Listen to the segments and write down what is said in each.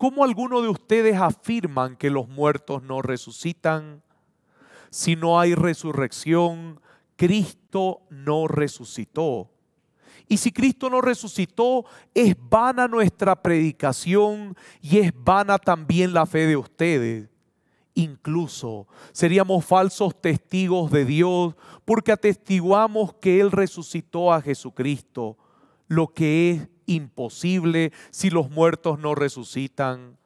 ¿Cómo alguno de ustedes afirman que los muertos no resucitan? Si no hay resurrección, Cristo no resucitó. Y si Cristo no resucitó, es vana nuestra predicación y es vana también la fe de ustedes. Incluso seríamos falsos testigos de Dios porque atestiguamos que Él resucitó a Jesucristo, lo que es imposible si los muertos no resucitan.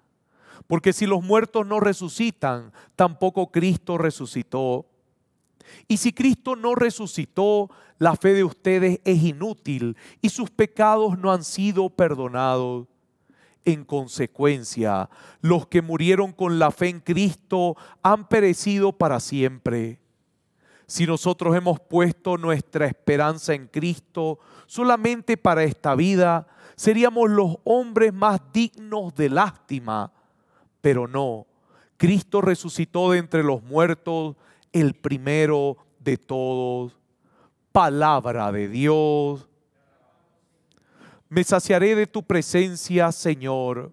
Porque si los muertos no resucitan, tampoco Cristo resucitó. Y si Cristo no resucitó, la fe de ustedes es inútil y sus pecados no han sido perdonados. En consecuencia, los que murieron con la fe en Cristo han perecido para siempre. Si nosotros hemos puesto nuestra esperanza en Cristo solamente para esta vida, seríamos los hombres más dignos de lástima, pero no. Cristo resucitó de entre los muertos, el primero de todos. Palabra de Dios. Me saciaré de tu presencia, Señor.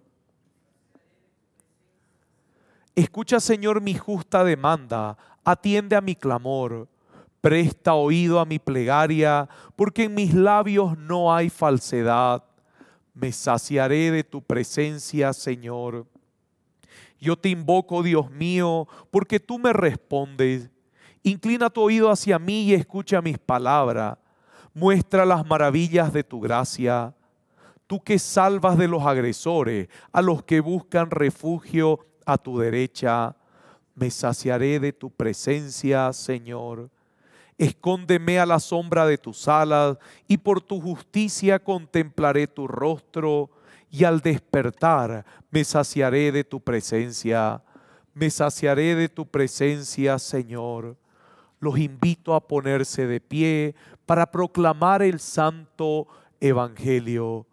Escucha, Señor, mi justa demanda, atiende a mi clamor, presta oído a mi plegaria, porque en mis labios no hay falsedad. Me saciaré de tu presencia, Señor. Yo te invoco, Dios mío, porque tú me respondes. Inclina tu oído hacia mí y escucha mis palabras. Muestra las maravillas de tu gracia. Tú que salvas de los agresores, a los que buscan refugio a tu derecha. Me saciaré de tu presencia, Señor. Escóndeme a la sombra de tus alas, y por tu justicia contemplaré tu rostro, y al despertar me saciaré de tu presencia. Me saciaré de tu presencia, Señor. Los invito a ponerse de pie para proclamar el santo evangelio.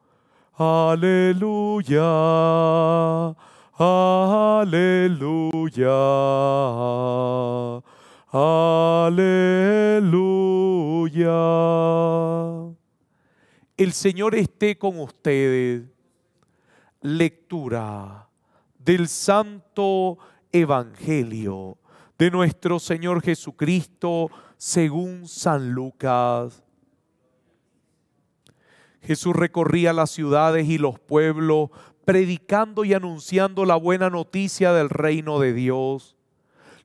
Aleluya, aleluya. Aleluya. El Señor esté con ustedes. Lectura del Santo Evangelio de nuestro Señor Jesucristo según San Lucas. Jesús recorría las ciudades y los pueblos, predicando y anunciando la buena noticia del reino de Dios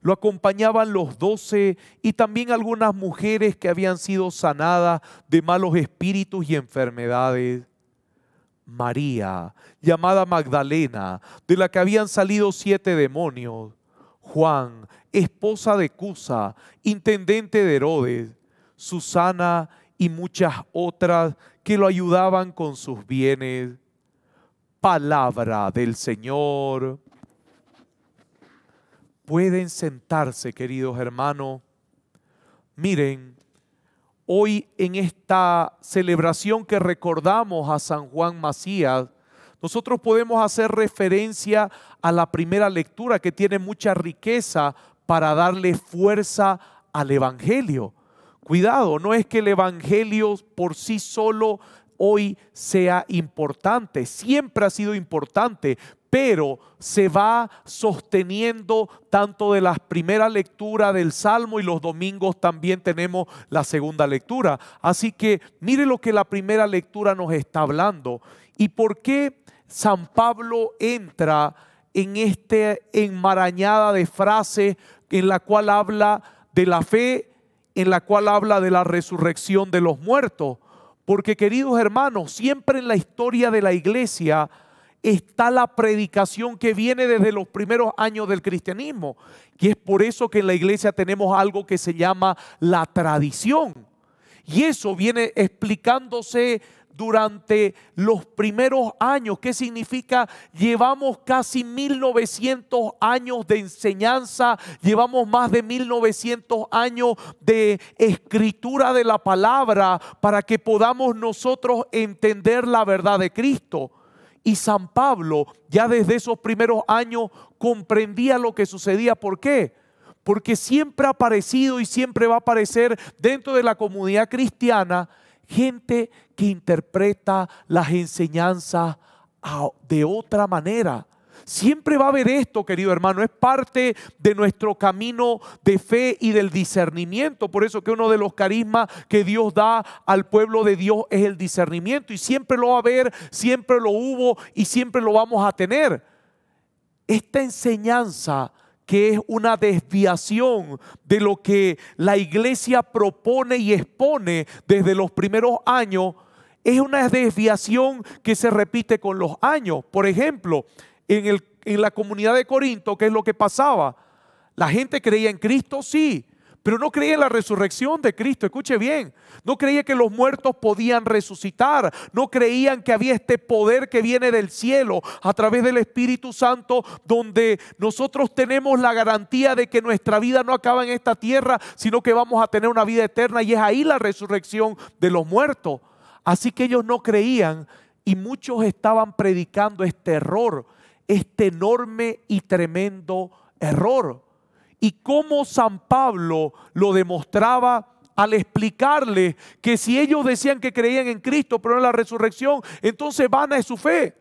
lo acompañaban los doce y también algunas mujeres que habían sido sanadas de malos espíritus y enfermedades. María, llamada Magdalena, de la que habían salido siete demonios. Juan, esposa de Cusa, intendente de Herodes. Susana y muchas otras que lo ayudaban con sus bienes. Palabra del Señor. Pueden sentarse, queridos hermanos. Miren, hoy en esta celebración que recordamos a San Juan Macías, nosotros podemos hacer referencia a la primera lectura que tiene mucha riqueza para darle fuerza al Evangelio. Cuidado, no es que el Evangelio por sí solo hoy sea importante, siempre ha sido importante, pero se va sosteniendo tanto de la primera lectura del Salmo y los domingos también tenemos la segunda lectura. Así que mire lo que la primera lectura nos está hablando y por qué San Pablo entra en esta enmarañada de frases en la cual habla de la fe, en la cual habla de la resurrección de los muertos. Porque queridos hermanos, siempre en la historia de la iglesia, está la predicación que viene desde los primeros años del cristianismo. Y es por eso que en la iglesia tenemos algo que se llama la tradición. Y eso viene explicándose durante los primeros años. ¿Qué significa? Llevamos casi 1900 años de enseñanza, llevamos más de 1900 años de escritura de la palabra para que podamos nosotros entender la verdad de Cristo. Y San Pablo ya desde esos primeros años comprendía lo que sucedía. ¿Por qué? Porque siempre ha aparecido y siempre va a aparecer dentro de la comunidad cristiana gente que interpreta las enseñanzas de otra manera Siempre va a haber esto, querido hermano. Es parte de nuestro camino de fe y del discernimiento. Por eso que uno de los carismas que Dios da al pueblo de Dios es el discernimiento. Y siempre lo va a haber, siempre lo hubo y siempre lo vamos a tener. Esta enseñanza que es una desviación de lo que la iglesia propone y expone desde los primeros años, es una desviación que se repite con los años. Por ejemplo, en, la comunidad de Corinto, ¿qué es lo que pasaba? La gente creía en Cristo, sí, pero no creía en la resurrección de Cristo. Escuche bien, no creía que los muertos podían resucitar, no creían que había este poder que viene del cielo a través del Espíritu Santo, donde nosotros tenemos la garantía de que nuestra vida no acaba en esta tierra, sino que vamos a tener una vida eterna y es ahí la resurrección de los muertos. Así que ellos no creían y muchos estaban predicando este error este enorme y tremendo error. Y cómo San Pablo lo demostraba al explicarle que si ellos decían que creían en Cristo, pero en la resurrección, entonces van es su fe.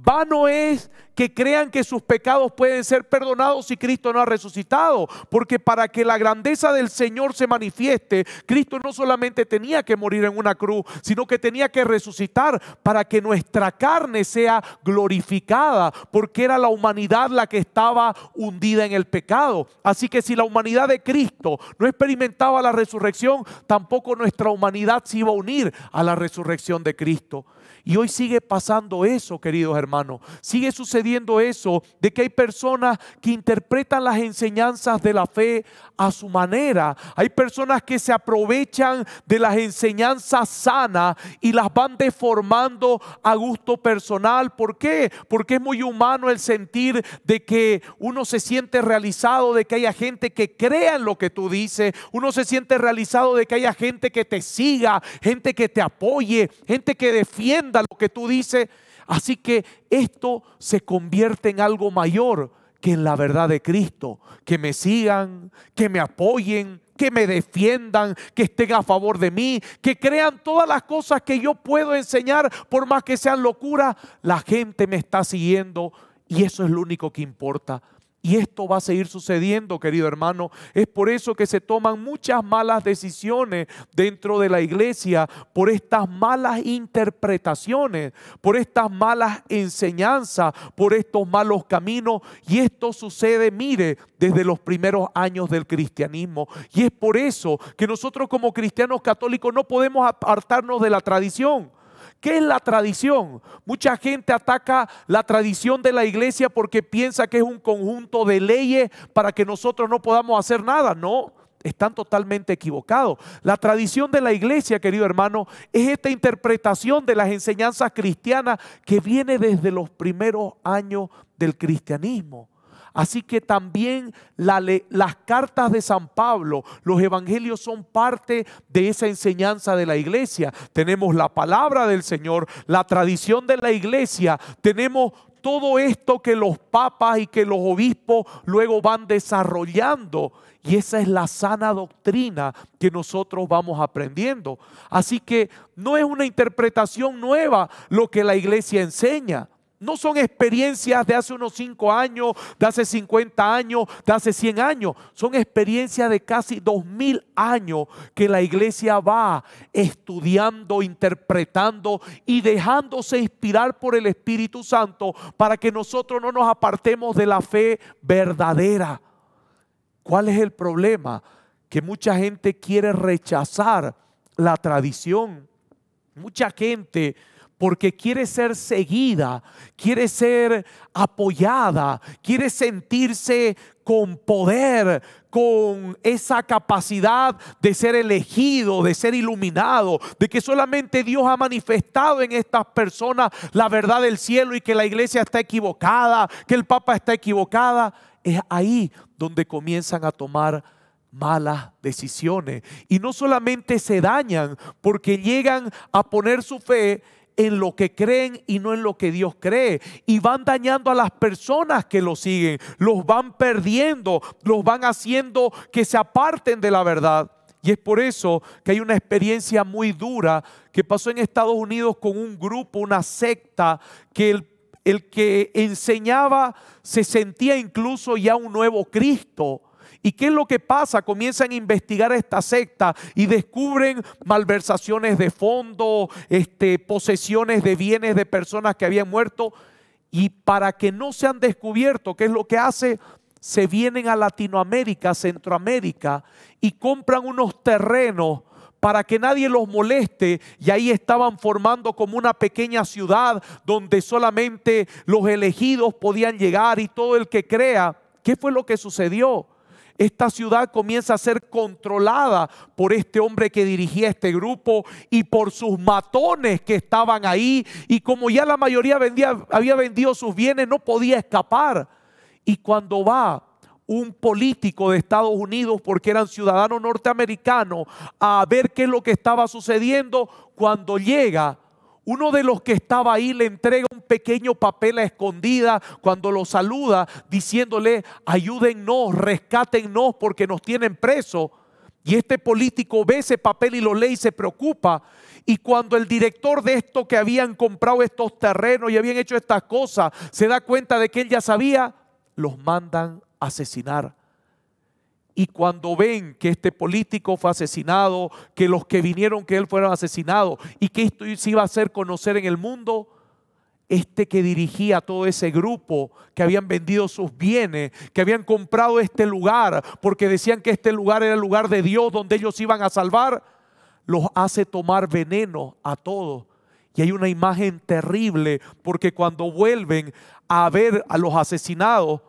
Vano es que crean que sus pecados pueden ser perdonados si Cristo no ha resucitado, porque para que la grandeza del Señor se manifieste, Cristo no solamente tenía que morir en una cruz, sino que tenía que resucitar para que nuestra carne sea glorificada, porque era la humanidad la que estaba hundida en el pecado. Así que si la humanidad de Cristo no experimentaba la resurrección, tampoco nuestra humanidad se iba a unir a la resurrección de Cristo. Y hoy sigue pasando eso, queridos hermanos. Sigue sucediendo eso de que hay personas que interpretan las enseñanzas de la fe a su manera. Hay personas que se aprovechan de las enseñanzas sanas y las van deformando a gusto personal. ¿Por qué? Porque es muy humano el sentir de que uno se siente realizado, de que haya gente que crea en lo que tú dices. Uno se siente realizado de que haya gente que te siga, gente que te apoye, gente que defiende lo que tú dices. Así que esto se convierte en algo mayor que en la verdad de Cristo. Que me sigan, que me apoyen, que me defiendan, que estén a favor de mí, que crean todas las cosas que yo puedo enseñar, por más que sean locura. La gente me está siguiendo y eso es lo único que importa. Y esto va a seguir sucediendo, querido hermano. Es por eso que se toman muchas malas decisiones dentro de la iglesia, por estas malas interpretaciones, por estas malas enseñanzas, por estos malos caminos. Y esto sucede, mire, desde los primeros años del cristianismo. Y es por eso que nosotros como cristianos católicos no podemos apartarnos de la tradición. ¿Qué es la tradición? Mucha gente ataca la tradición de la iglesia porque piensa que es un conjunto de leyes para que nosotros no podamos hacer nada. No, están totalmente equivocados. La tradición de la iglesia, querido hermano, es esta interpretación de las enseñanzas cristianas que viene desde los primeros años del cristianismo. Así que también las cartas de San Pablo, los evangelios son parte de esa enseñanza de la iglesia. Tenemos la palabra del Señor, la tradición de la iglesia, tenemos todo esto que los papas y que los obispos luego van desarrollando. Y esa es la sana doctrina que nosotros vamos aprendiendo. Así que no es una interpretación nueva lo que la iglesia enseña. No son experiencias de hace unos 5 años, de hace 50 años, de hace 100 años. Son experiencias de casi 2000 años que la iglesia va estudiando, interpretando y dejándose inspirar por el Espíritu Santo para que nosotros no nos apartemos de la fe verdadera. ¿Cuál es el problema? Que mucha gente quiere rechazar la tradición. Mucha gente porque quiere ser seguida, quiere ser apoyada, quiere sentirse con poder, con esa capacidad de ser elegido, de ser iluminado, de que solamente Dios ha manifestado en estas personas la verdad del cielo y que la iglesia está equivocada, que el Papa está equivocada. Es ahí donde comienzan a tomar malas decisiones. Y no solamente se dañan porque llegan a poner su fe en lo que creen y no en lo que Dios cree. Y van dañando a las personas que lo siguen, los van perdiendo, los van haciendo que se aparten de la verdad. Y es por eso que hay una experiencia muy dura que pasó en Estados Unidos con un grupo, una secta, que el, el que enseñaba se sentía incluso ya un nuevo Cristo ¿Y qué es lo que pasa? Comienzan a investigar esta secta y descubren malversaciones de fondo, este, posesiones de bienes de personas que habían muerto. Y para que no han descubierto ¿qué es lo que hace? Se vienen a Latinoamérica, Centroamérica y compran unos terrenos para que nadie los moleste. Y ahí estaban formando como una pequeña ciudad donde solamente los elegidos podían llegar y todo el que crea. ¿Qué fue lo que sucedió? esta ciudad comienza a ser controlada por este hombre que dirigía este grupo y por sus matones que estaban ahí. Y como ya la mayoría vendía, había vendido sus bienes, no podía escapar. Y cuando va un político de Estados Unidos, porque eran ciudadanos norteamericanos, a ver qué es lo que estaba sucediendo, cuando llega uno de los que estaba ahí le entrega un pequeño papel a escondida cuando lo saluda diciéndole, ayúdennos, rescátennos porque nos tienen preso. Y este político ve ese papel y lo lee y se preocupa. Y cuando el director de esto que habían comprado estos terrenos y habían hecho estas cosas se da cuenta de que él ya sabía, los mandan a asesinar. Y cuando ven que este político fue asesinado, que los que vinieron que él fueron asesinados y que esto se iba a hacer conocer en el mundo, este que dirigía todo ese grupo, que habían vendido sus bienes, que habían comprado este lugar, porque decían que este lugar era el lugar de Dios donde ellos iban a salvar, los hace tomar veneno a todos. Y hay una imagen terrible, porque cuando vuelven a ver a los asesinados,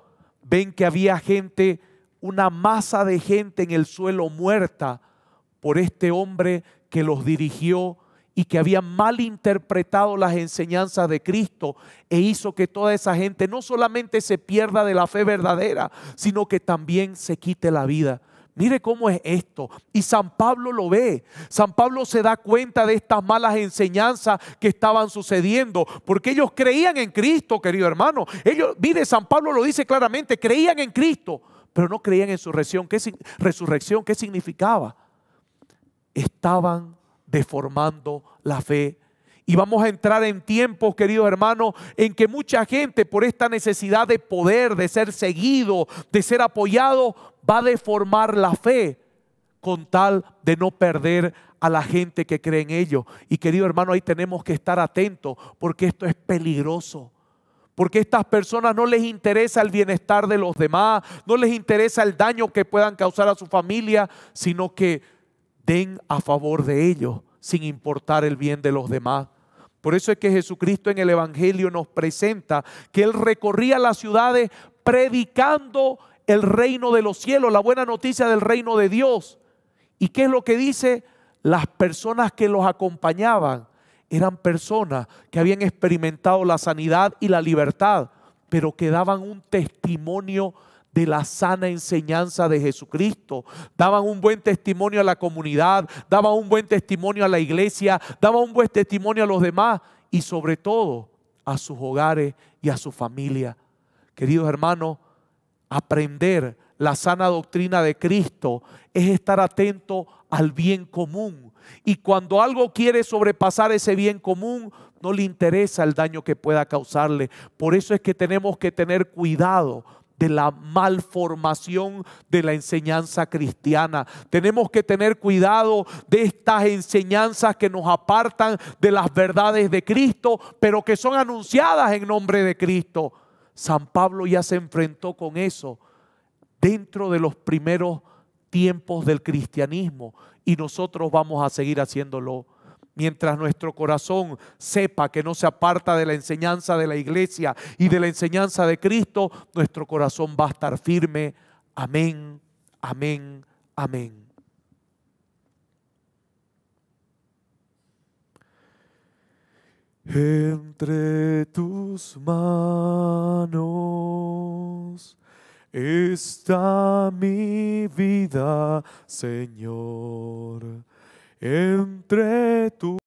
ven que había gente una masa de gente en el suelo muerta por este hombre que los dirigió y que había malinterpretado las enseñanzas de Cristo e hizo que toda esa gente no solamente se pierda de la fe verdadera, sino que también se quite la vida. Mire cómo es esto. Y San Pablo lo ve. San Pablo se da cuenta de estas malas enseñanzas que estaban sucediendo. Porque ellos creían en Cristo, querido hermano. Ellos, mire, San Pablo lo dice claramente, creían en Cristo pero no creían en resurrección. ¿Qué, resurrección, ¿qué significaba? Estaban deformando la fe. Y vamos a entrar en tiempos, queridos hermanos, en que mucha gente por esta necesidad de poder, de ser seguido, de ser apoyado, va a deformar la fe con tal de no perder a la gente que cree en ello. Y querido hermano, ahí tenemos que estar atentos porque esto es peligroso. Porque a estas personas no les interesa el bienestar de los demás, no les interesa el daño que puedan causar a su familia, sino que den a favor de ellos, sin importar el bien de los demás. Por eso es que Jesucristo en el Evangelio nos presenta que Él recorría las ciudades predicando el reino de los cielos, la buena noticia del reino de Dios. ¿Y qué es lo que dice? Las personas que los acompañaban eran personas que habían experimentado la sanidad y la libertad, pero que daban un testimonio de la sana enseñanza de Jesucristo. Daban un buen testimonio a la comunidad, daban un buen testimonio a la iglesia, daban un buen testimonio a los demás y sobre todo a sus hogares y a su familia. Queridos hermanos, aprender la sana doctrina de Cristo es estar atento al bien común y cuando algo quiere sobrepasar ese bien común, no le interesa el daño que pueda causarle. Por eso es que tenemos que tener cuidado de la malformación de la enseñanza cristiana. Tenemos que tener cuidado de estas enseñanzas que nos apartan de las verdades de Cristo, pero que son anunciadas en nombre de Cristo. San Pablo ya se enfrentó con eso dentro de los primeros tiempos del cristianismo y nosotros vamos a seguir haciéndolo. Mientras nuestro corazón sepa que no se aparta de la enseñanza de la iglesia y de la enseñanza de Cristo, nuestro corazón va a estar firme. Amén, amén, amén. Entre tus manos esta mi vida, Señor, entre tú.